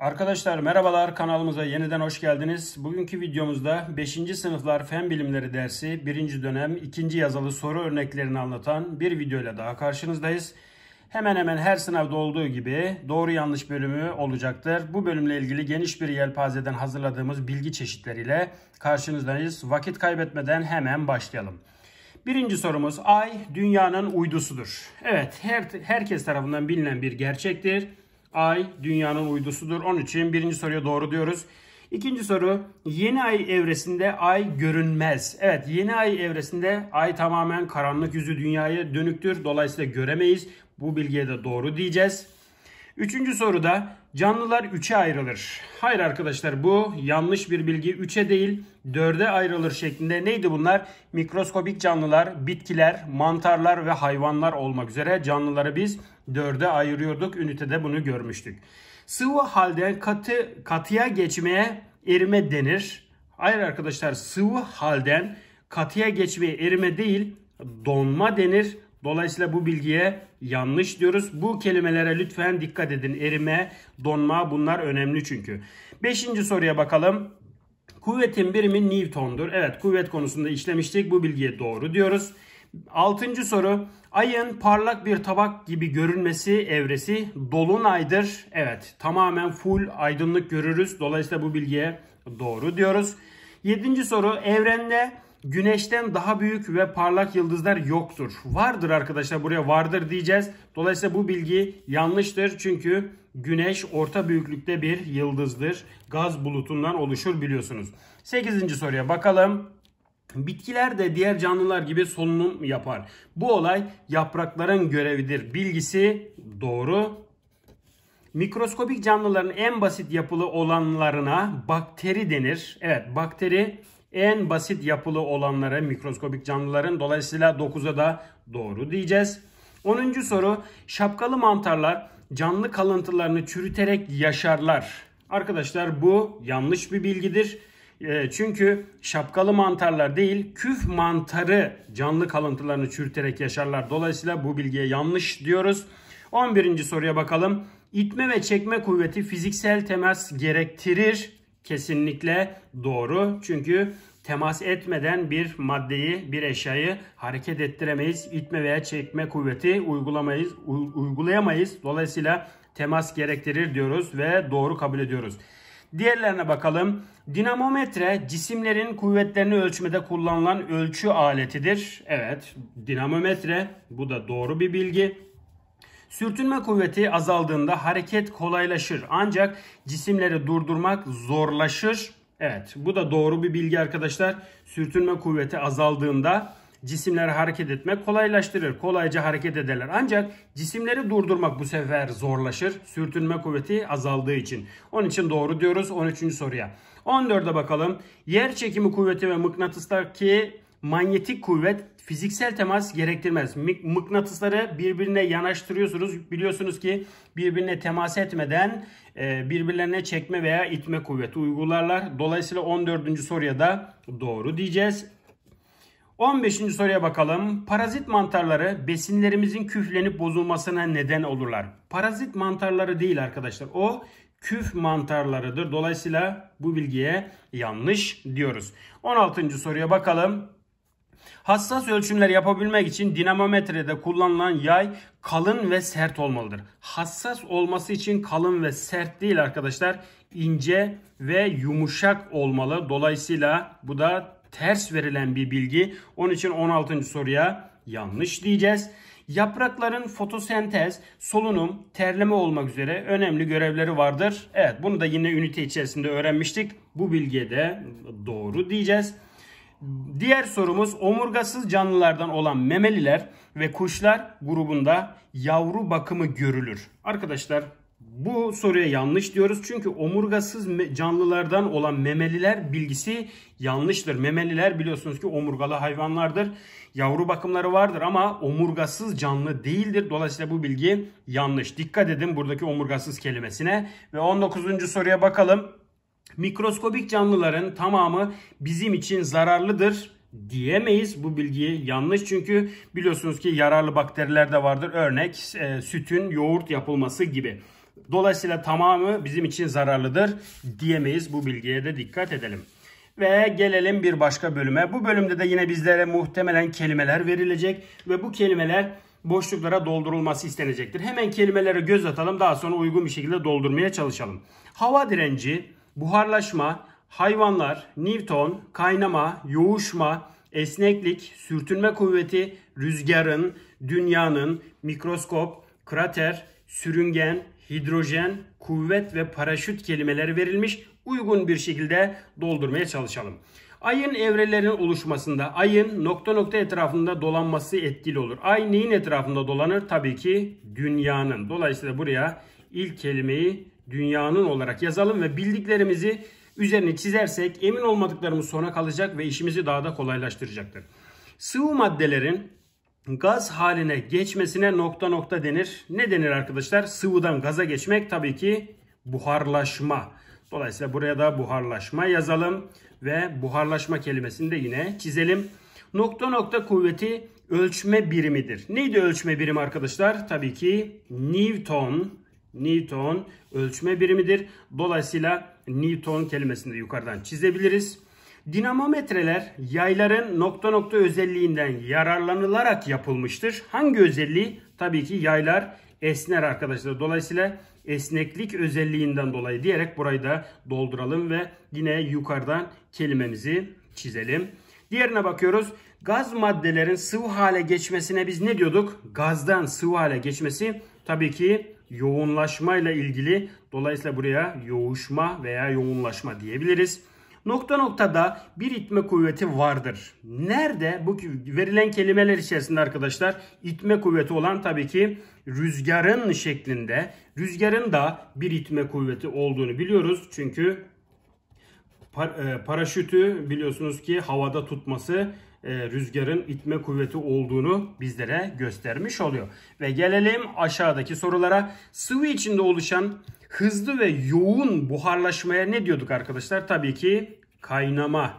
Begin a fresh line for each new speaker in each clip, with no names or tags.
Arkadaşlar merhabalar kanalımıza yeniden hoş geldiniz. Bugünkü videomuzda 5. sınıflar fen bilimleri dersi 1. dönem 2. yazılı soru örneklerini anlatan bir videoyla daha karşınızdayız. Hemen hemen her sınavda olduğu gibi doğru yanlış bölümü olacaktır. Bu bölümle ilgili geniş bir yelpazeden hazırladığımız bilgi çeşitleriyle karşınızdayız. Vakit kaybetmeden hemen başlayalım. Birinci sorumuz ay dünyanın uydusudur. Evet her, herkes tarafından bilinen bir gerçektir Ay dünyanın uydusudur. Onun için birinci soruya doğru diyoruz. İkinci soru yeni ay evresinde ay görünmez. Evet yeni ay evresinde ay tamamen karanlık yüzü dünyaya dönüktür. Dolayısıyla göremeyiz. Bu bilgiye de doğru diyeceğiz. Üçüncü soruda Canlılar 3'e ayrılır. Hayır arkadaşlar bu yanlış bir bilgi. 3'e değil 4'e ayrılır şeklinde. Neydi bunlar? Mikroskobik canlılar, bitkiler, mantarlar ve hayvanlar olmak üzere canlıları biz 4'e ayırıyorduk. Ünitede bunu görmüştük. Sıvı halden katı katıya geçmeye erime denir. Hayır arkadaşlar sıvı halden katıya geçmeye erime değil donma denir. Dolayısıyla bu bilgiye yanlış diyoruz. Bu kelimelere lütfen dikkat edin. Erime, donma bunlar önemli çünkü. Beşinci soruya bakalım. Kuvvetin birimi Newton'dur. Evet kuvvet konusunda işlemiştik. Bu bilgiye doğru diyoruz. Altıncı soru. Ayın parlak bir tabak gibi görünmesi evresi dolunaydır. Evet tamamen full aydınlık görürüz. Dolayısıyla bu bilgiye doğru diyoruz. Yedinci soru. Evrende güneşten daha büyük ve parlak yıldızlar yoktur. Vardır arkadaşlar buraya vardır diyeceğiz. Dolayısıyla bu bilgi yanlıştır. Çünkü güneş orta büyüklükte bir yıldızdır. Gaz bulutundan oluşur biliyorsunuz. 8. soruya bakalım. Bitkiler de diğer canlılar gibi solunum yapar. Bu olay yaprakların görevidir. Bilgisi doğru. Mikroskopik canlıların en basit yapılı olanlarına bakteri denir. Evet bakteri en basit yapılı olanlara mikroskobik canlıların dolayısıyla 9'a da doğru diyeceğiz. 10. soru şapkalı mantarlar canlı kalıntılarını çürüterek yaşarlar. Arkadaşlar bu yanlış bir bilgidir. Ee, çünkü şapkalı mantarlar değil küf mantarı canlı kalıntılarını çürüterek yaşarlar. Dolayısıyla bu bilgiye yanlış diyoruz. 11. soruya bakalım. İtme ve çekme kuvveti fiziksel temas gerektirir. Kesinlikle doğru. Çünkü temas etmeden bir maddeyi, bir eşyayı hareket ettiremeyiz. İtme veya çekme kuvveti uygulamayız, uygulayamayız. Dolayısıyla temas gerektirir diyoruz ve doğru kabul ediyoruz. Diğerlerine bakalım. Dinamometre cisimlerin kuvvetlerini ölçmede kullanılan ölçü aletidir. Evet, dinamometre bu da doğru bir bilgi. Sürtünme kuvveti azaldığında hareket kolaylaşır ancak cisimleri durdurmak zorlaşır. Evet bu da doğru bir bilgi arkadaşlar. Sürtünme kuvveti azaldığında cisimler hareket etmek kolaylaştırır. Kolayca hareket ederler. Ancak cisimleri durdurmak bu sefer zorlaşır. Sürtünme kuvveti azaldığı için. Onun için doğru diyoruz 13. soruya. 14'e bakalım. Yer çekimi kuvveti ve mıknatıstaki manyetik kuvvet fiziksel temas gerektirmez. Mıknatısları birbirine yanaştırıyorsunuz. Biliyorsunuz ki birbirine temas etmeden e, birbirlerine çekme veya itme kuvveti uygularlar. Dolayısıyla 14. soruya da doğru diyeceğiz. 15. soruya bakalım. Parazit mantarları besinlerimizin küflenip bozulmasına neden olurlar. Parazit mantarları değil arkadaşlar. O küf mantarlarıdır. Dolayısıyla bu bilgiye yanlış diyoruz. 16. soruya bakalım. Hassas ölçümler yapabilmek için dinamometrede kullanılan yay kalın ve sert olmalıdır. Hassas olması için kalın ve sert değil arkadaşlar. ince ve yumuşak olmalı. Dolayısıyla bu da ters verilen bir bilgi. Onun için 16. soruya yanlış diyeceğiz. Yaprakların fotosentez, solunum, terleme olmak üzere önemli görevleri vardır. Evet bunu da yine ünite içerisinde öğrenmiştik. Bu bilgiye de doğru diyeceğiz diğer sorumuz omurgasız canlılardan olan memeliler ve kuşlar grubunda yavru bakımı görülür. Arkadaşlar bu soruya yanlış diyoruz. Çünkü omurgasız canlılardan olan memeliler bilgisi yanlıştır. Memeliler biliyorsunuz ki omurgalı hayvanlardır. Yavru bakımları vardır ama omurgasız canlı değildir. Dolayısıyla bu bilgi yanlış. Dikkat edin buradaki omurgasız kelimesine. Ve 19. soruya bakalım mikroskobik canlıların tamamı bizim için zararlıdır diyemeyiz. Bu bilgi yanlış çünkü biliyorsunuz ki yararlı bakteriler de vardır. Örnek e, sütün yoğurt yapılması gibi. Dolayısıyla tamamı bizim için zararlıdır diyemeyiz. Bu bilgiye de dikkat edelim. Ve gelelim bir başka bölüme. Bu bölümde de yine bizlere muhtemelen kelimeler verilecek ve bu kelimeler boşluklara doldurulması istenecektir. Hemen kelimelere göz atalım daha sonra uygun bir şekilde doldurmaya çalışalım. Hava direnci, buharlaşma, hayvanlar, Newton, kaynama, yoğuşma, esneklik, sürtünme kuvveti, rüzgarın, dünyanın, mikroskop, krater, sürüngen, hidrojen, kuvvet ve paraşüt kelimeleri verilmiş uygun bir şekilde doldurmaya çalışalım. Ayın evrelerinin oluşmasında ayın nokta nokta etrafında dolanması etkili olur. Ay neyin etrafında dolanır? Tabii ki dünyanın. Dolayısıyla buraya ilk kelimeyi dünyanın olarak yazalım ve bildiklerimizi üzerine çizersek emin olmadıklarımız sona kalacak ve işimizi daha da kolaylaştıracaktır. Sıvı maddelerin gaz haline geçmesine nokta nokta denir. Ne denir arkadaşlar? Sıvıdan gaza geçmek tabii ki buharlaşma. Dolayısıyla buraya da buharlaşma yazalım ve buharlaşma kelimesini de yine çizelim. Nokta nokta kuvveti ölçme birimidir. Neydi ölçme birimi arkadaşlar? Tabii ki Newton Newton ölçme birimidir. Dolayısıyla Newton kelimesini de yukarıdan çizebiliriz. Dinamometreler yayların nokta nokta özelliğinden yararlanılarak yapılmıştır. Hangi özelliği? Tabii ki yaylar esner arkadaşlar. Dolayısıyla esneklik özelliğinden dolayı diyerek burayı da dolduralım ve yine yukarıdan kelimemizi çizelim. Diğerine bakıyoruz. Gaz maddelerin sıvı hale geçmesine biz ne diyorduk? Gazdan sıvı hale geçmesi tabii ki yoğunlaşmayla ilgili. Dolayısıyla buraya yoğuşma veya yoğunlaşma diyebiliriz. Nokta noktada bir itme kuvveti vardır. Nerede? Bu verilen kelimeler içerisinde arkadaşlar itme kuvveti olan tabii ki rüzgarın şeklinde. Rüzgarın da bir itme kuvveti olduğunu biliyoruz. Çünkü e, paraşütü biliyorsunuz ki havada tutması e, rüzgarın itme kuvveti olduğunu bizlere göstermiş oluyor. Ve gelelim aşağıdaki sorulara. Sıvı içinde oluşan hızlı ve yoğun buharlaşmaya ne diyorduk arkadaşlar? Tabii ki kaynama.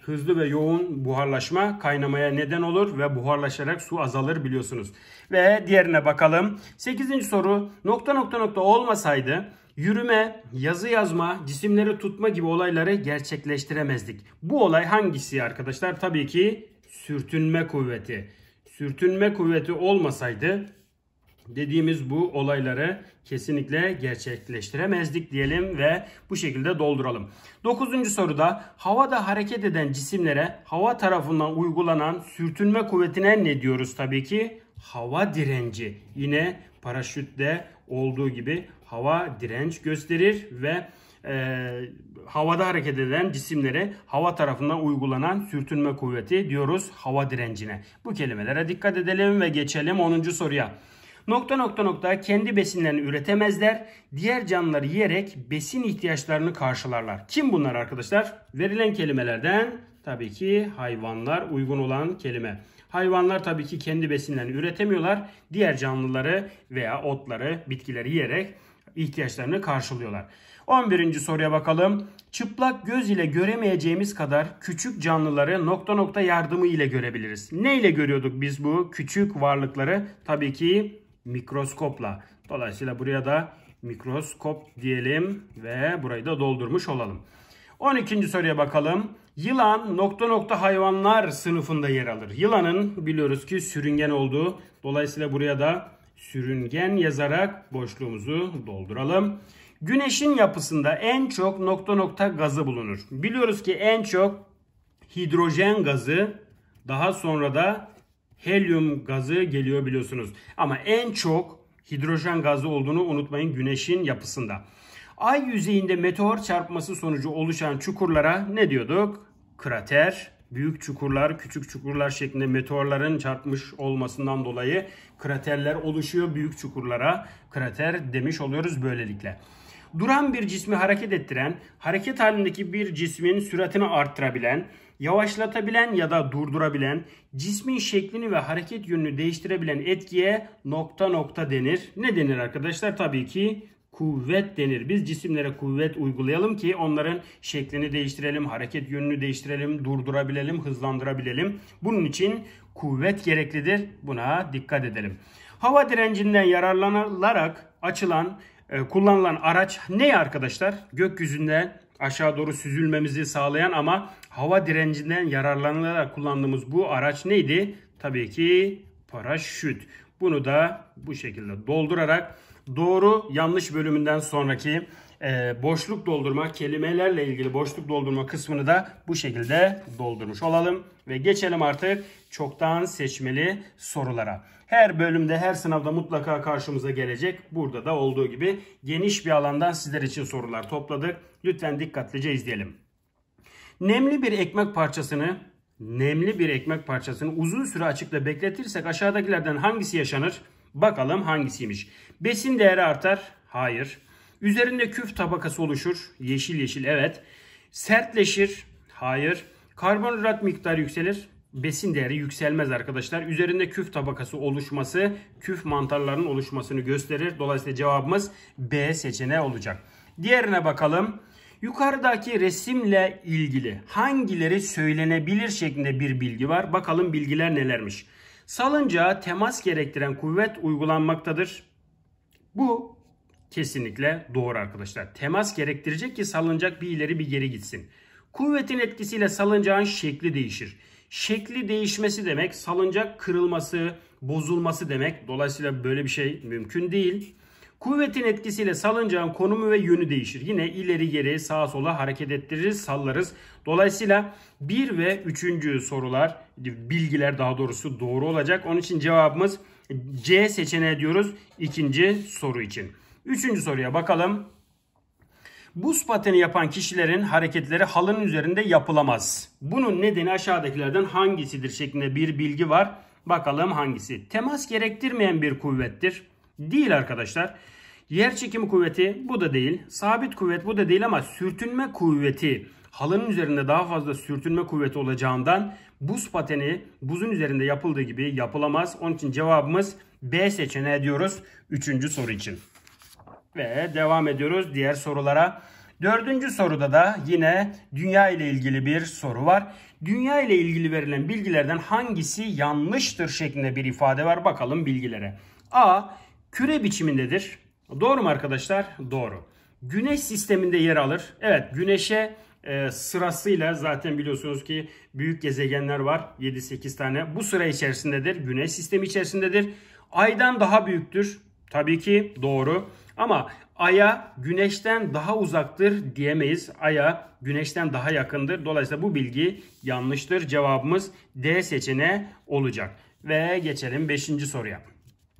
Hızlı ve yoğun buharlaşma kaynamaya neden olur ve buharlaşarak su azalır biliyorsunuz. Ve diğerine bakalım. 8. soru nokta nokta nokta olmasaydı yürüme, yazı yazma, cisimleri tutma gibi olayları gerçekleştiremezdik. Bu olay hangisi arkadaşlar? Tabii ki sürtünme kuvveti. Sürtünme kuvveti olmasaydı dediğimiz bu olayları kesinlikle gerçekleştiremezdik diyelim ve bu şekilde dolduralım. Dokuzuncu soruda havada hareket eden cisimlere hava tarafından uygulanan sürtünme kuvvetine ne diyoruz tabii ki? hava direnci yine paraşütte olduğu gibi hava direnç gösterir ve e, havada hareket eden cisimlere hava tarafından uygulanan sürtünme kuvveti diyoruz hava direncine. Bu kelimelere dikkat edelim ve geçelim 10. soruya. Nokta nokta nokta kendi besinlerini üretemezler. Diğer canlıları yiyerek besin ihtiyaçlarını karşılarlar. Kim bunlar arkadaşlar? Verilen kelimelerden tabii ki hayvanlar uygun olan kelime. Hayvanlar tabii ki kendi besinlerini üretemiyorlar. Diğer canlıları veya otları, bitkileri yiyerek ihtiyaçlarını karşılıyorlar. 11. soruya bakalım. Çıplak göz ile göremeyeceğimiz kadar küçük canlıları nokta nokta yardımı ile görebiliriz. Ne ile görüyorduk biz bu küçük varlıkları? Tabii ki mikroskopla. Dolayısıyla buraya da mikroskop diyelim ve burayı da doldurmuş olalım. 12. soruya bakalım. Yılan nokta nokta hayvanlar sınıfında yer alır. Yılanın biliyoruz ki sürüngen olduğu. Dolayısıyla buraya da sürüngen yazarak boşluğumuzu dolduralım. Güneşin yapısında en çok nokta nokta gazı bulunur. Biliyoruz ki en çok hidrojen gazı daha sonra da helyum gazı geliyor biliyorsunuz. Ama en çok hidrojen gazı olduğunu unutmayın güneşin yapısında. Ay yüzeyinde meteor çarpması sonucu oluşan çukurlara ne diyorduk? krater, büyük çukurlar, küçük çukurlar şeklinde meteorların çarpmış olmasından dolayı kraterler oluşuyor. Büyük çukurlara krater demiş oluyoruz böylelikle. Duran bir cismi hareket ettiren, hareket halindeki bir cismin süratini arttırabilen, yavaşlatabilen ya da durdurabilen, cismin şeklini ve hareket yönünü değiştirebilen etkiye nokta nokta denir. Ne denir arkadaşlar? Tabii ki kuvvet denir. Biz cisimlere kuvvet uygulayalım ki onların şeklini değiştirelim, hareket yönünü değiştirelim, durdurabilelim, hızlandırabilelim. Bunun için kuvvet gereklidir. Buna dikkat edelim. Hava direncinden yararlanılarak açılan, e, kullanılan araç ne arkadaşlar? Gökyüzünde aşağı doğru süzülmemizi sağlayan ama hava direncinden yararlanılarak kullandığımız bu araç neydi? Tabii ki paraşüt. Bunu da bu şekilde doldurarak doğru yanlış bölümünden sonraki e, boşluk doldurma, kelimelerle ilgili boşluk doldurma kısmını da bu şekilde doldurmuş olalım. Ve geçelim artık çoktan seçmeli sorulara. Her bölümde, her sınavda mutlaka karşımıza gelecek. Burada da olduğu gibi geniş bir alandan sizler için sorular topladık. Lütfen dikkatlice izleyelim. Nemli bir ekmek parçasını nemli bir ekmek parçasını uzun süre açıkta bekletirsek aşağıdakilerden hangisi yaşanır? Bakalım hangisiymiş. Besin değeri artar. Hayır. Üzerinde küf tabakası oluşur. Yeşil yeşil evet. Sertleşir. Hayır. Karbonhidrat miktarı yükselir. Besin değeri yükselmez arkadaşlar. Üzerinde küf tabakası oluşması küf mantarlarının oluşmasını gösterir. Dolayısıyla cevabımız B seçeneği olacak. Diğerine bakalım. Yukarıdaki resimle ilgili hangileri söylenebilir şeklinde bir bilgi var. Bakalım bilgiler nelermiş. Salıncağa temas gerektiren kuvvet uygulanmaktadır. Bu kesinlikle doğru arkadaşlar. Temas gerektirecek ki salıncak bir ileri bir geri gitsin. Kuvvetin etkisiyle salıncağın şekli değişir. Şekli değişmesi demek salıncak kırılması, bozulması demek. Dolayısıyla böyle bir şey mümkün değil. Kuvvetin etkisiyle salıncağın konumu ve yönü değişir. Yine ileri geri sağa sola hareket ettiririz, sallarız. Dolayısıyla 1 ve 3. sorular, bilgiler daha doğrusu doğru olacak. Onun için cevabımız C seçeneği diyoruz ikinci soru için. Üçüncü soruya bakalım. Buz pateni yapan kişilerin hareketleri halının üzerinde yapılamaz. Bunun nedeni aşağıdakilerden hangisidir şeklinde bir bilgi var. Bakalım hangisi? Temas gerektirmeyen bir kuvvettir. Değil arkadaşlar. Yer çekimi kuvveti bu da değil. Sabit kuvvet bu da değil ama sürtünme kuvveti halının üzerinde daha fazla sürtünme kuvveti olacağından buz pateni buzun üzerinde yapıldığı gibi yapılamaz. Onun için cevabımız B seçeneği diyoruz 3. soru için. Ve devam ediyoruz diğer sorulara. Dördüncü soruda da yine dünya ile ilgili bir soru var. Dünya ile ilgili verilen bilgilerden hangisi yanlıştır şeklinde bir ifade var. Bakalım bilgilere. A küre biçimindedir. Doğru mu arkadaşlar? Doğru. Güneş sisteminde yer alır. Evet güneşe e, sırasıyla zaten biliyorsunuz ki büyük gezegenler var. 7-8 tane. Bu sıra içerisindedir. Güneş sistemi içerisindedir. Aydan daha büyüktür. Tabii ki doğru. Ama Ay'a güneşten daha uzaktır diyemeyiz. Ay'a güneşten daha yakındır. Dolayısıyla bu bilgi yanlıştır. Cevabımız D seçeneği olacak. Ve geçelim 5. soruya.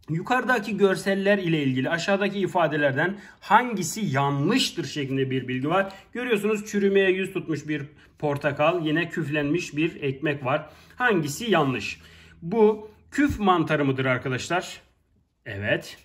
Yukarıdaki görseller ile ilgili aşağıdaki ifadelerden hangisi yanlıştır şeklinde bir bilgi var. Görüyorsunuz çürümeye yüz tutmuş bir portakal, yine küflenmiş bir ekmek var. Hangisi yanlış? Bu küf mantarı mıdır arkadaşlar? Evet.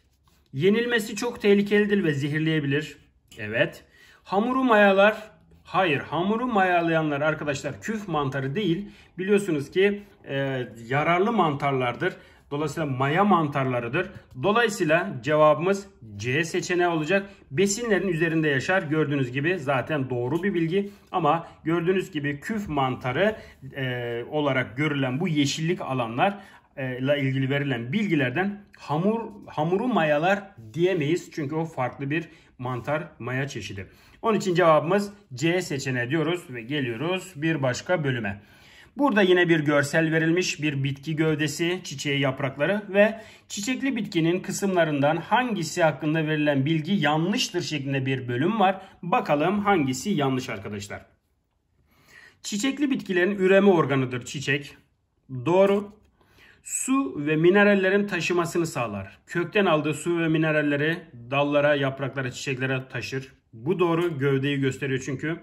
Yenilmesi çok tehlikelidir ve zehirleyebilir. Evet. Hamuru mayalar Hayır hamuru mayalayanlar arkadaşlar küf mantarı değil biliyorsunuz ki e, yararlı mantarlardır. Dolayısıyla maya mantarlarıdır. Dolayısıyla cevabımız C seçeneği olacak. Besinlerin üzerinde yaşar. Gördüğünüz gibi zaten doğru bir bilgi. Ama gördüğünüz gibi küf mantarı e, olarak görülen bu yeşillik alanlar ile ilgili verilen bilgilerden hamur hamuru mayalar diyemeyiz. Çünkü o farklı bir mantar maya çeşidi. Onun için cevabımız C seçeneği diyoruz ve geliyoruz bir başka bölüme. Burada yine bir görsel verilmiş bir bitki gövdesi, çiçeği yaprakları ve çiçekli bitkinin kısımlarından hangisi hakkında verilen bilgi yanlıştır şeklinde bir bölüm var. Bakalım hangisi yanlış arkadaşlar. Çiçekli bitkilerin üreme organıdır çiçek. Doğru. Su ve minerallerin taşımasını sağlar. Kökten aldığı su ve mineralleri dallara, yapraklara, çiçeklere taşır. Bu doğru. Gövdeyi gösteriyor çünkü.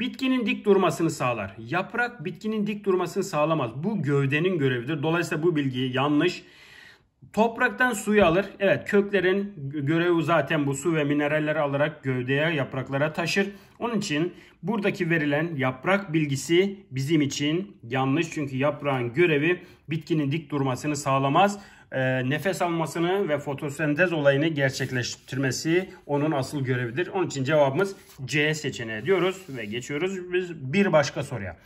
Bitkinin dik durmasını sağlar. Yaprak bitkinin dik durmasını sağlamaz. Bu gövdenin görevidir. Dolayısıyla bu bilgi yanlış. Topraktan suyu alır. Evet köklerin görevi zaten bu su ve mineralleri alarak gövdeye yapraklara taşır. Onun için buradaki verilen yaprak bilgisi bizim için yanlış. Çünkü yaprağın görevi bitkinin dik durmasını sağlamaz e, nefes almasını ve fotosentez olayını gerçekleştirmesi onun asıl görevidir. Onun için cevabımız C seçeneği diyoruz ve geçiyoruz biz bir başka soruya.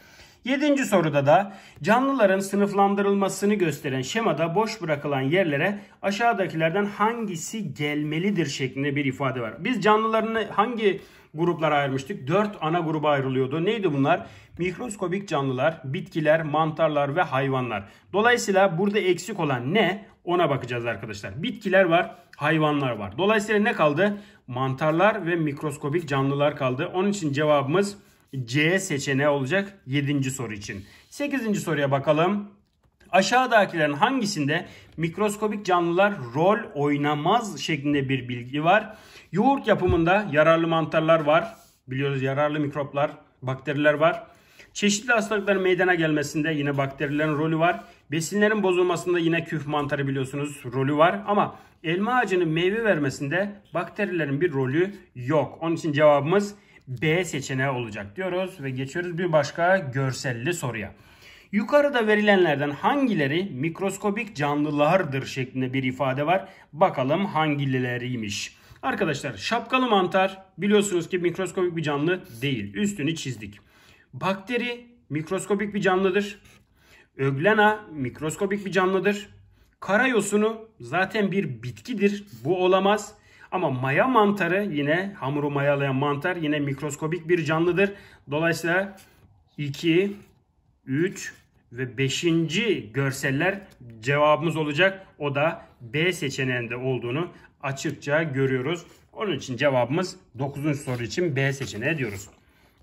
Yedinci soruda da canlıların sınıflandırılmasını gösteren şemada boş bırakılan yerlere aşağıdakilerden hangisi gelmelidir şeklinde bir ifade var. Biz canlıların hangi gruplara ayırmıştık. Dört ana gruba ayrılıyordu. Neydi bunlar? Mikroskobik canlılar, bitkiler, mantarlar ve hayvanlar. Dolayısıyla burada eksik olan ne? Ona bakacağız arkadaşlar. Bitkiler var, hayvanlar var. Dolayısıyla ne kaldı? Mantarlar ve mikroskobik canlılar kaldı. Onun için cevabımız C seçeneği olacak 7. soru için. 8. soruya bakalım. Aşağıdakilerin hangisinde mikroskobik canlılar rol oynamaz şeklinde bir bilgi var? Yoğurt yapımında yararlı mantarlar var. Biliyoruz yararlı mikroplar, bakteriler var. Çeşitli hastalıkların meydana gelmesinde yine bakterilerin rolü var. Besinlerin bozulmasında yine küf mantarı biliyorsunuz rolü var. Ama elma ağacının meyve vermesinde bakterilerin bir rolü yok. Onun için cevabımız B seçeneği olacak diyoruz ve geçiyoruz bir başka görselli soruya. Yukarıda verilenlerden hangileri mikroskobik canlılardır şeklinde bir ifade var. Bakalım hangileriymiş. Arkadaşlar şapkalı mantar biliyorsunuz ki mikroskobik bir canlı değil. Üstünü çizdik. Bakteri mikroskobik bir canlıdır. Öglena mikroskobik bir canlıdır. Karayosunu zaten bir bitkidir. Bu olamaz. Ama maya mantarı yine hamuru mayalayan mantar yine mikroskobik bir canlıdır. Dolayısıyla 2, 3 ve 5. görseller cevabımız olacak. O da B seçeneğinde olduğunu açıkça görüyoruz. Onun için cevabımız 9. soru için B seçeneği diyoruz.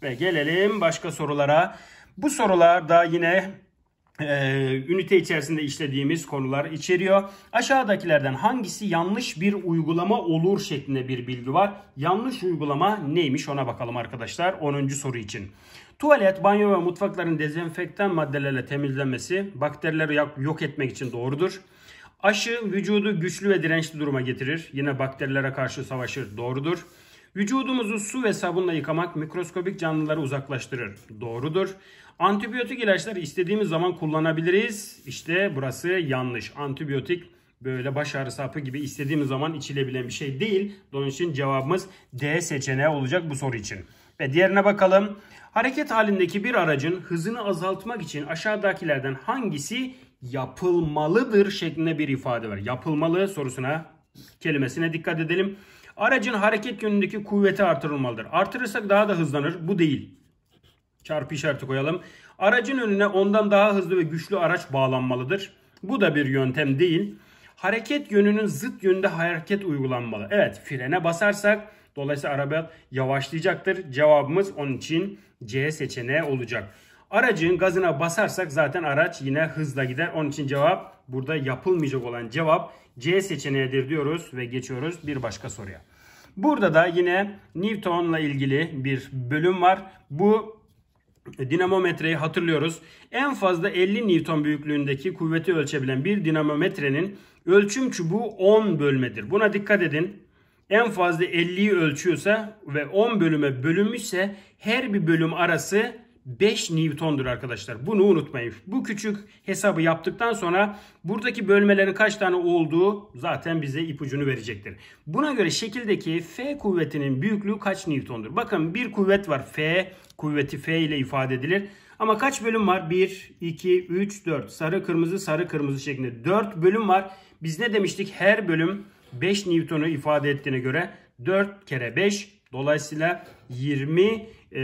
Ve gelelim başka sorulara. Bu sorularda yine e, ünite içerisinde işlediğimiz konular içeriyor. Aşağıdakilerden hangisi yanlış bir uygulama olur şeklinde bir bilgi var. Yanlış uygulama neymiş ona bakalım arkadaşlar 10. soru için. Tuvalet, banyo ve mutfakların dezenfektan maddelerle temizlenmesi bakterileri yok etmek için doğrudur. Aşı vücudu güçlü ve dirençli duruma getirir. Yine bakterilere karşı savaşır. Doğrudur. Vücudumuzu su ve sabunla yıkamak mikroskobik canlıları uzaklaştırır. Doğrudur. Antibiyotik ilaçlar istediğimiz zaman kullanabiliriz. İşte burası yanlış. Antibiyotik böyle baş ağrısı hapı gibi istediğimiz zaman içilebilen bir şey değil. Onun için cevabımız D seçeneği olacak bu soru için. Ve diğerine bakalım. Hareket halindeki bir aracın hızını azaltmak için aşağıdakilerden hangisi yapılmalıdır şeklinde bir ifade var. Yapılmalı sorusuna kelimesine dikkat edelim. Aracın hareket yönündeki kuvveti artırılmalıdır. Artırırsak daha da hızlanır. Bu değil. Çarpı işareti koyalım. Aracın önüne ondan daha hızlı ve güçlü araç bağlanmalıdır. Bu da bir yöntem değil. Hareket yönünün zıt yönde hareket uygulanmalı. Evet frene basarsak dolayısıyla araba yavaşlayacaktır. Cevabımız onun için C seçeneği olacak. Aracın gazına basarsak zaten araç yine hızla gider. Onun için cevap burada yapılmayacak olan cevap C seçeneğidir diyoruz ve geçiyoruz bir başka soruya. Burada da yine Newton'la ilgili bir bölüm var. Bu dinamometreyi hatırlıyoruz. En fazla 50 Newton büyüklüğündeki kuvveti ölçebilen bir dinamometrenin ölçüm çubuğu 10 bölmedir. Buna dikkat edin. En fazla 50'yi ölçüyorsa ve 10 bölüme bölünmüşse her bir bölüm arası 5 Newton'dur arkadaşlar. Bunu unutmayın. Bu küçük hesabı yaptıktan sonra buradaki bölmelerin kaç tane olduğu zaten bize ipucunu verecektir. Buna göre şekildeki F kuvvetinin büyüklüğü kaç Newton'dur? Bakın bir kuvvet var. F kuvveti F ile ifade edilir. Ama kaç bölüm var? 1, 2, 3, 4. Sarı, kırmızı, sarı, kırmızı şeklinde 4 bölüm var. Biz ne demiştik? Her bölüm 5 Newton'u ifade ettiğine göre 4 kere 5. Dolayısıyla 20 e,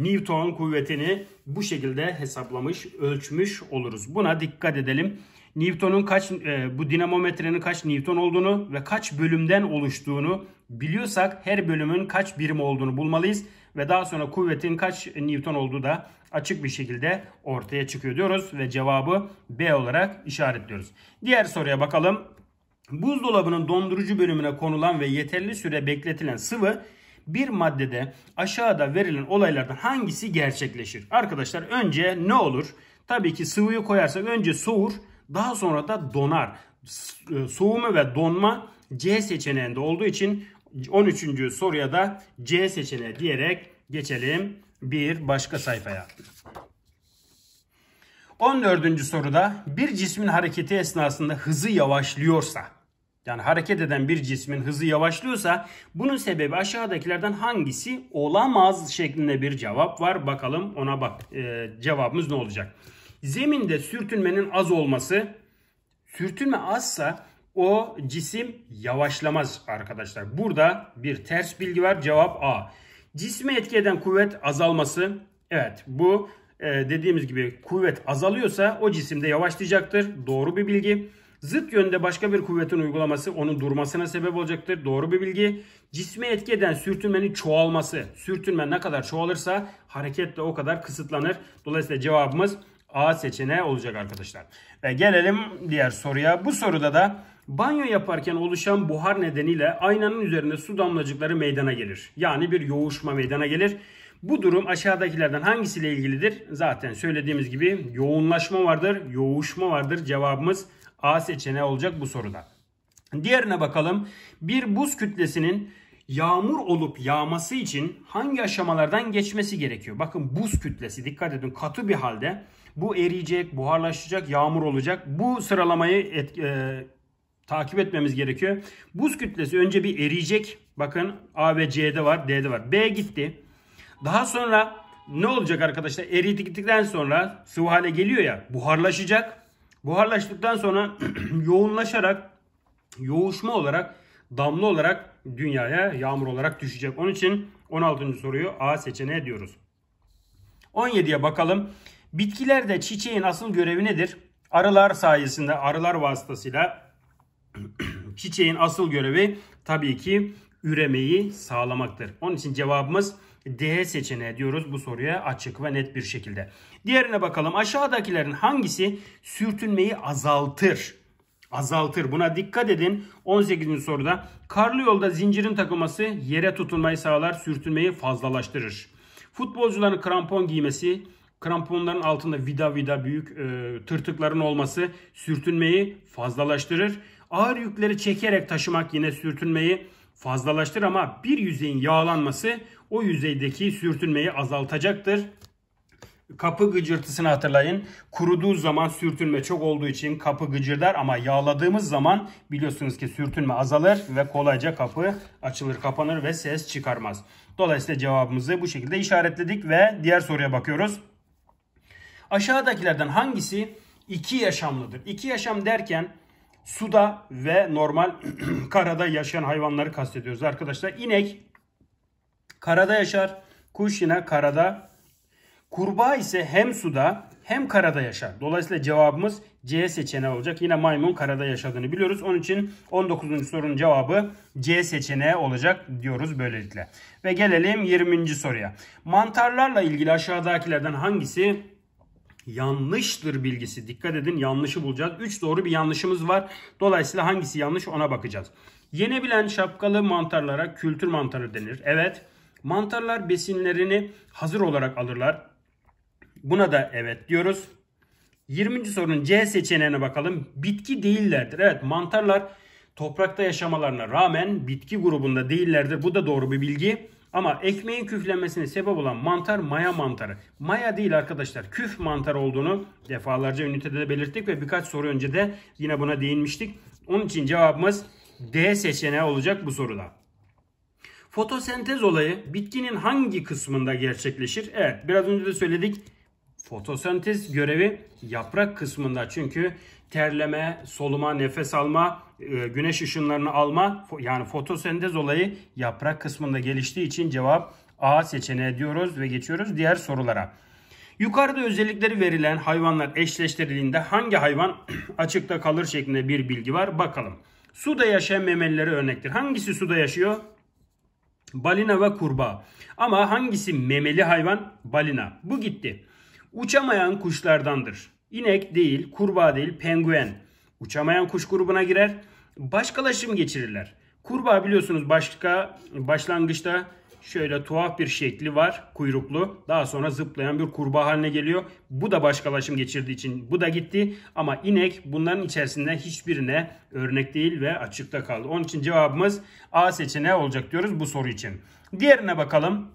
Newton kuvvetini bu şekilde hesaplamış, ölçmüş oluruz. Buna dikkat edelim. Newton'un kaç e, bu dinamometrenin kaç Newton olduğunu ve kaç bölümden oluştuğunu biliyorsak her bölümün kaç birim olduğunu bulmalıyız ve daha sonra kuvvetin kaç Newton olduğu da açık bir şekilde ortaya çıkıyor diyoruz ve cevabı B olarak işaretliyoruz. Diğer soruya bakalım. Buzdolabının dondurucu bölümüne konulan ve yeterli süre bekletilen sıvı bir maddede aşağıda verilen olaylardan hangisi gerçekleşir? Arkadaşlar önce ne olur? Tabii ki sıvıyı koyarsak önce soğur daha sonra da donar. E, soğuma ve donma C seçeneğinde olduğu için 13. soruya da C seçeneği diyerek geçelim bir başka sayfaya. 14. soruda bir cismin hareketi esnasında hızı yavaşlıyorsa yani hareket eden bir cismin hızı yavaşlıyorsa bunun sebebi aşağıdakilerden hangisi olamaz şeklinde bir cevap var. Bakalım ona bak e, cevabımız ne olacak? Zeminde sürtünmenin az olması sürtünme azsa o cisim yavaşlamaz arkadaşlar. Burada bir ters bilgi var. Cevap A. Cisme etki eden kuvvet azalması. Evet bu e, dediğimiz gibi kuvvet azalıyorsa o cisimde yavaşlayacaktır. Doğru bir bilgi. Zıt yönde başka bir kuvvetin uygulaması onun durmasına sebep olacaktır. Doğru bir bilgi. Cisme etki eden sürtünmenin çoğalması. Sürtünme ne kadar çoğalırsa hareket de o kadar kısıtlanır. Dolayısıyla cevabımız A seçeneği olacak arkadaşlar. Ve gelelim diğer soruya. Bu soruda da banyo yaparken oluşan buhar nedeniyle aynanın üzerinde su damlacıkları meydana gelir. Yani bir yoğuşma meydana gelir. Bu durum aşağıdakilerden hangisiyle ilgilidir? Zaten söylediğimiz gibi yoğunlaşma vardır, yoğuşma vardır. Cevabımız A seçeneği olacak bu soruda. Diğerine bakalım. Bir buz kütlesinin yağmur olup yağması için hangi aşamalardan geçmesi gerekiyor? Bakın buz kütlesi dikkat edin katı bir halde. Bu eriyecek, buharlaşacak, yağmur olacak. Bu sıralamayı et, e, takip etmemiz gerekiyor. Buz kütlesi önce bir eriyecek. Bakın A ve C'de var, D'de var. B gitti. Daha sonra ne olacak arkadaşlar? Eriyip gittikten sonra sıvı hale geliyor ya buharlaşacak. Buharlaştıktan sonra yoğunlaşarak yoğuşma olarak damla olarak dünyaya yağmur olarak düşecek. Onun için 16. soruyu A seçeneği diyoruz. 17'ye bakalım. Bitkilerde çiçeğin asıl görevi nedir? Arılar sayesinde arılar vasıtasıyla çiçeğin asıl görevi tabii ki üremeyi sağlamaktır. Onun için cevabımız D seçeneği diyoruz bu soruya açık ve net bir şekilde. Diğerine bakalım. Aşağıdakilerin hangisi sürtünmeyi azaltır? Azaltır. Buna dikkat edin. 18. soruda karlı yolda zincirin takılması yere tutunmayı sağlar, sürtünmeyi fazlalaştırır. Futbolcuların krampon giymesi, kramponların altında vida vida büyük e, tırtıkların olması sürtünmeyi fazlalaştırır. Ağır yükleri çekerek taşımak yine sürtünmeyi fazlalaştır ama bir yüzeyin yağlanması o yüzeydeki sürtünmeyi azaltacaktır. Kapı gıcırtısını hatırlayın. Kuruduğu zaman sürtünme çok olduğu için kapı gıcırdar ama yağladığımız zaman biliyorsunuz ki sürtünme azalır ve kolayca kapı açılır, kapanır ve ses çıkarmaz. Dolayısıyla cevabımızı bu şekilde işaretledik ve diğer soruya bakıyoruz. Aşağıdakilerden hangisi iki yaşamlıdır? İki yaşam derken suda ve normal karada yaşayan hayvanları kastediyoruz arkadaşlar. İnek karada yaşar, kuş yine karada, kurbağa ise hem suda hem karada yaşar. Dolayısıyla cevabımız C seçeneği olacak. Yine maymun karada yaşadığını biliyoruz. Onun için 19. sorunun cevabı C seçeneği olacak diyoruz böylelikle. Ve gelelim 20. soruya. Mantarlarla ilgili aşağıdakilerden hangisi yanlıştır bilgisi. Dikkat edin yanlışı bulacağız. 3 doğru bir yanlışımız var. Dolayısıyla hangisi yanlış ona bakacağız. Yenebilen şapkalı mantarlara kültür mantarı denir. Evet mantarlar besinlerini hazır olarak alırlar. Buna da evet diyoruz. 20. sorunun C seçeneğine bakalım. Bitki değillerdir. Evet mantarlar toprakta yaşamalarına rağmen bitki grubunda değillerdir. Bu da doğru bir bilgi. Ama ekmeğin küflenmesine sebep olan mantar maya mantarı. Maya değil arkadaşlar küf mantar olduğunu defalarca ünitede de belirttik ve birkaç soru önce de yine buna değinmiştik. Onun için cevabımız D seçeneği olacak bu soruda. Fotosentez olayı bitkinin hangi kısmında gerçekleşir? Evet biraz önce de söyledik. Fotosentez görevi yaprak kısmında çünkü terleme, soluma, nefes alma, e, güneş ışınlarını alma yani fotosentez olayı yaprak kısmında geliştiği için cevap A seçeneği diyoruz ve geçiyoruz diğer sorulara. Yukarıda özellikleri verilen hayvanlar eşleştirildiğinde hangi hayvan açıkta kalır şeklinde bir bilgi var. Bakalım. Suda yaşayan memelileri örnektir. Hangisi suda yaşıyor? Balina ve kurbağa. Ama hangisi memeli hayvan? Balina. Bu gitti. Uçamayan kuşlardandır. İnek değil, kurbağa değil, penguen. Uçamayan kuş grubuna girer. Başkalaşım geçirirler. Kurbağa biliyorsunuz başka başlangıçta şöyle tuhaf bir şekli var kuyruklu. Daha sonra zıplayan bir kurbağa haline geliyor. Bu da başkalaşım geçirdiği için bu da gitti. Ama inek bunların içerisinde hiçbirine örnek değil ve açıkta kaldı. Onun için cevabımız A seçeneği olacak diyoruz bu soru için. Diğerine bakalım.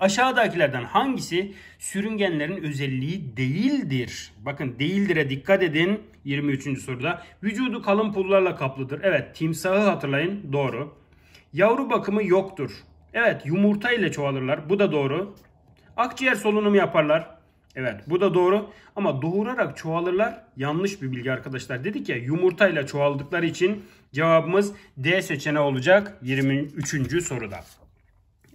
Aşağıdakilerden hangisi sürüngenlerin özelliği değildir? Bakın değildir'e dikkat edin 23. soruda. Vücudu kalın pullarla kaplıdır. Evet timsahı hatırlayın doğru. Yavru bakımı yoktur. Evet yumurta ile çoğalırlar. Bu da doğru. Akciğer solunumu yaparlar. Evet bu da doğru ama doğurarak çoğalırlar yanlış bir bilgi arkadaşlar. Dedik ya yumurtayla çoğaldıkları için cevabımız D seçeneği olacak 23. soruda.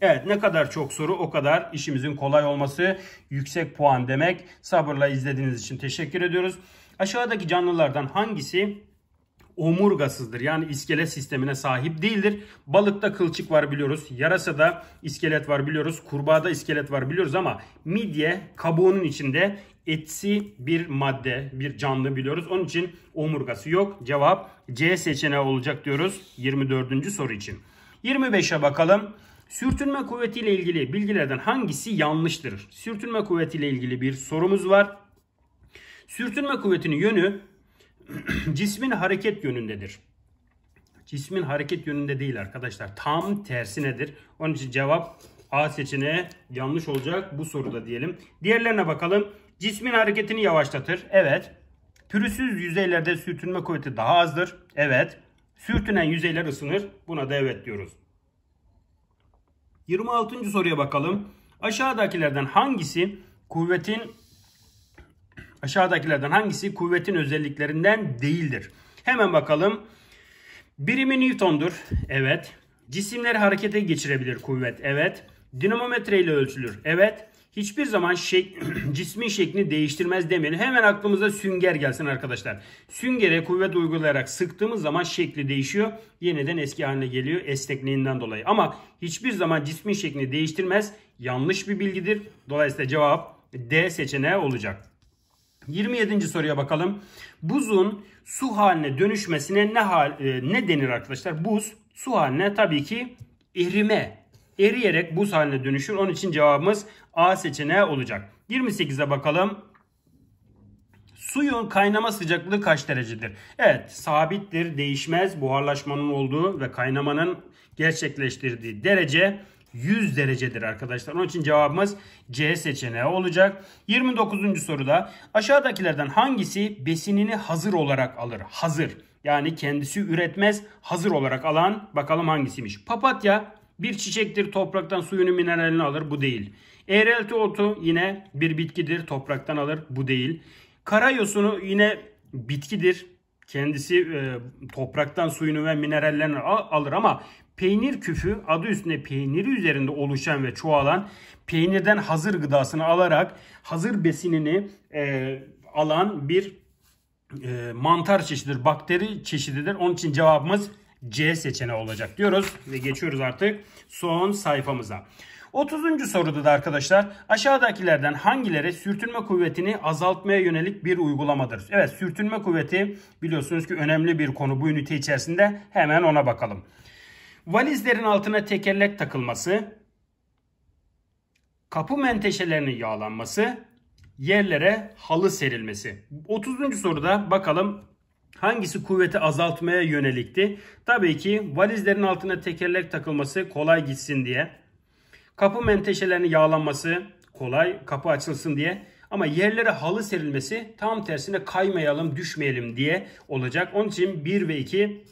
Evet ne kadar çok soru o kadar işimizin kolay olması yüksek puan demek. Sabırla izlediğiniz için teşekkür ediyoruz. Aşağıdaki canlılardan hangisi omurgasızdır. Yani iskelet sistemine sahip değildir. Balıkta kılçık var biliyoruz. Yarasada iskelet var biliyoruz. Kurbağada iskelet var biliyoruz ama midye kabuğunun içinde etsi bir madde, bir canlı biliyoruz. Onun için omurgası yok. Cevap C seçeneği olacak diyoruz 24. soru için. 25'e bakalım. Sürtünme ile ilgili bilgilerden hangisi yanlıştır? Sürtünme ile ilgili bir sorumuz var. Sürtünme kuvvetinin yönü cismin hareket yönündedir. Cismin hareket yönünde değil arkadaşlar. Tam tersinedir. Onun için cevap A seçeneği yanlış olacak bu soruda diyelim. Diğerlerine bakalım. Cismin hareketini yavaşlatır. Evet. Pürüzsüz yüzeylerde sürtünme kuvveti daha azdır. Evet. Sürtünen yüzeyler ısınır. Buna da evet diyoruz. 26. soruya bakalım. Aşağıdakilerden hangisi kuvvetin aşağıdakilerden hangisi kuvvetin özelliklerinden değildir? Hemen bakalım. Birimi Newton'dur. Evet. Cisimleri harekete geçirebilir kuvvet. Evet. Dinamometre ile ölçülür. Evet hiçbir zaman şek cismin şeklini değiştirmez demeyelim. Hemen aklımıza sünger gelsin arkadaşlar. Süngere kuvvet uygulayarak sıktığımız zaman şekli değişiyor. Yeniden eski haline geliyor esnekliğinden dolayı. Ama hiçbir zaman cismin şeklini değiştirmez. Yanlış bir bilgidir. Dolayısıyla cevap D seçeneği olacak. 27. soruya bakalım. Buzun su haline dönüşmesine ne hal, e, ne denir arkadaşlar? Buz su haline tabii ki erime eriyerek buz haline dönüşür. Onun için cevabımız A seçeneği olacak. 28'e bakalım. Suyun kaynama sıcaklığı kaç derecedir? Evet sabittir, değişmez. Buharlaşmanın olduğu ve kaynamanın gerçekleştirdiği derece 100 derecedir arkadaşlar. Onun için cevabımız C seçeneği olacak. 29. soruda aşağıdakilerden hangisi besinini hazır olarak alır? Hazır. Yani kendisi üretmez hazır olarak alan bakalım hangisiymiş. Papatya bir çiçektir topraktan suyunu mineralini alır bu değil. Eğrelti otu yine bir bitkidir topraktan alır bu değil. Karayosunu yine bitkidir. Kendisi e, topraktan suyunu ve minerallerini alır ama peynir küfü adı üstünde peyniri üzerinde oluşan ve çoğalan peynirden hazır gıdasını alarak hazır besinini e, alan bir e, mantar çeşididir, bakteri çeşididir. Onun için cevabımız C seçeneği olacak diyoruz ve geçiyoruz artık son sayfamıza. 30. soruda da arkadaşlar aşağıdakilerden hangileri sürtünme kuvvetini azaltmaya yönelik bir uygulamadır? Evet sürtünme kuvveti biliyorsunuz ki önemli bir konu bu ünite içerisinde hemen ona bakalım. Valizlerin altına tekerlek takılması, kapı menteşelerinin yağlanması, yerlere halı serilmesi. 30. soruda bakalım Hangisi kuvveti azaltmaya yönelikti? Tabii ki valizlerin altına tekerlek takılması kolay gitsin diye. Kapı menteşelerinin yağlanması kolay, kapı açılsın diye. Ama yerlere halı serilmesi tam tersine kaymayalım, düşmeyelim diye olacak. Onun için 1 ve 2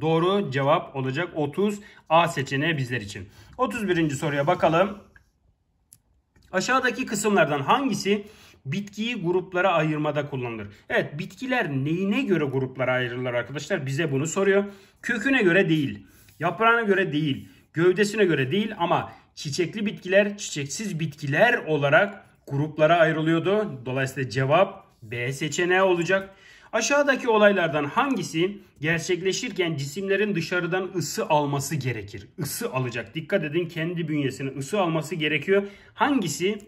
doğru cevap olacak. 30 A seçeneği bizler için. 31. soruya bakalım. Aşağıdaki kısımlardan hangisi Bitkiyi gruplara ayırmada kullanılır. Evet bitkiler neyine göre gruplara ayrılır arkadaşlar? Bize bunu soruyor. Köküne göre değil, yaprağına göre değil, gövdesine göre değil ama çiçekli bitkiler çiçeksiz bitkiler olarak gruplara ayrılıyordu. Dolayısıyla cevap B seçeneği olacak. Aşağıdaki olaylardan hangisi gerçekleşirken cisimlerin dışarıdan ısı alması gerekir? Isı alacak. Dikkat edin kendi bünyesine ısı alması gerekiyor. Hangisi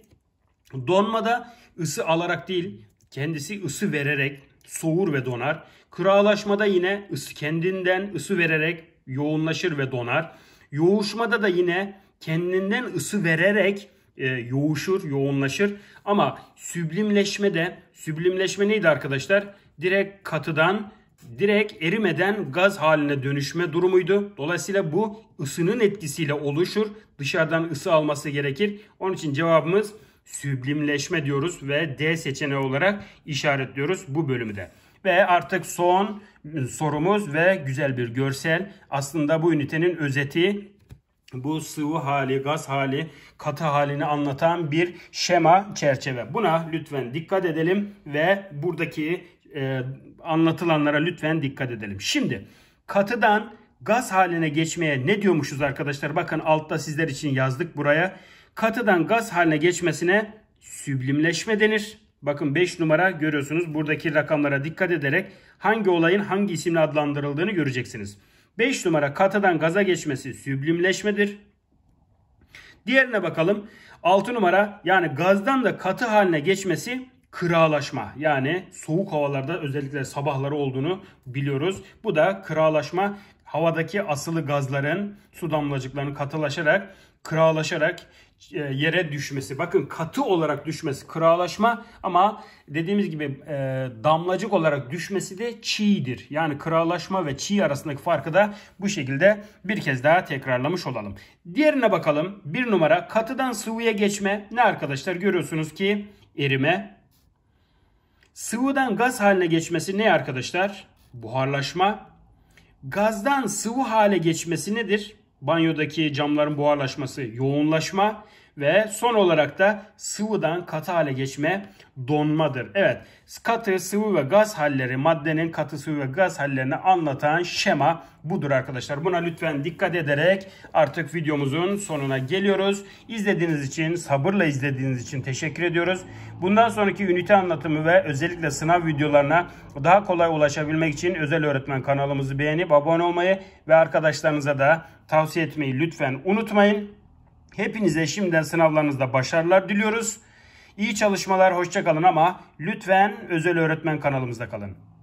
Donmada ısı alarak değil, kendisi ısı vererek soğur ve donar. Kırağılaşmada yine ısı kendinden ısı vererek yoğunlaşır ve donar. Yoğuşmada da yine kendinden ısı vererek e, yoğuşur, yoğunlaşır. Ama süblimleşme de, süblimleşme neydi arkadaşlar? Direkt katıdan direkt erimeden gaz haline dönüşme durumuydu. Dolayısıyla bu ısının etkisiyle oluşur. Dışarıdan ısı alması gerekir. Onun için cevabımız Süblimleşme diyoruz ve D seçeneği olarak işaretliyoruz bu bölümü de. Ve artık son sorumuz ve güzel bir görsel. Aslında bu ünitenin özeti bu sıvı hali, gaz hali, katı halini anlatan bir şema çerçeve. Buna lütfen dikkat edelim ve buradaki e, anlatılanlara lütfen dikkat edelim. Şimdi katıdan gaz haline geçmeye ne diyormuşuz arkadaşlar? Bakın altta sizler için yazdık buraya katıdan gaz haline geçmesine süblimleşme denir. Bakın 5 numara görüyorsunuz. Buradaki rakamlara dikkat ederek hangi olayın hangi isimle adlandırıldığını göreceksiniz. 5 numara katıdan gaza geçmesi süblimleşmedir. Diğerine bakalım. 6 numara yani gazdan da katı haline geçmesi kıralaşma. Yani soğuk havalarda özellikle sabahları olduğunu biliyoruz. Bu da kıralaşma havadaki asılı gazların su damlacıklarını katılaşarak kıralaşarak e, yere düşmesi, bakın katı olarak düşmesi kırağlaşma ama dediğimiz gibi e, damlacık olarak düşmesi de çiğdir. Yani kırağlaşma ve çiğ arasındaki farkı da bu şekilde bir kez daha tekrarlamış olalım. Diğerine bakalım. Bir numara katıdan sıvıya geçme ne arkadaşlar görüyorsunuz ki erime. Sıvıdan gaz haline geçmesi ne arkadaşlar? Buharlaşma. Gazdan sıvı hale geçmesi nedir? banyodaki camların buharlaşması, yoğunlaşma ve son olarak da sıvıdan katı hale geçme donmadır. Evet katı, sıvı ve gaz halleri maddenin katı, sıvı ve gaz hallerini anlatan şema budur arkadaşlar. Buna lütfen dikkat ederek artık videomuzun sonuna geliyoruz. İzlediğiniz için sabırla izlediğiniz için teşekkür ediyoruz. Bundan sonraki ünite anlatımı ve özellikle sınav videolarına daha kolay ulaşabilmek için özel öğretmen kanalımızı beğenip abone olmayı ve arkadaşlarınıza da tavsiye etmeyi lütfen unutmayın. Hepinize şimdiden sınavlarınızda başarılar diliyoruz. İyi çalışmalar, hoşçakalın ama lütfen özel öğretmen kanalımızda kalın.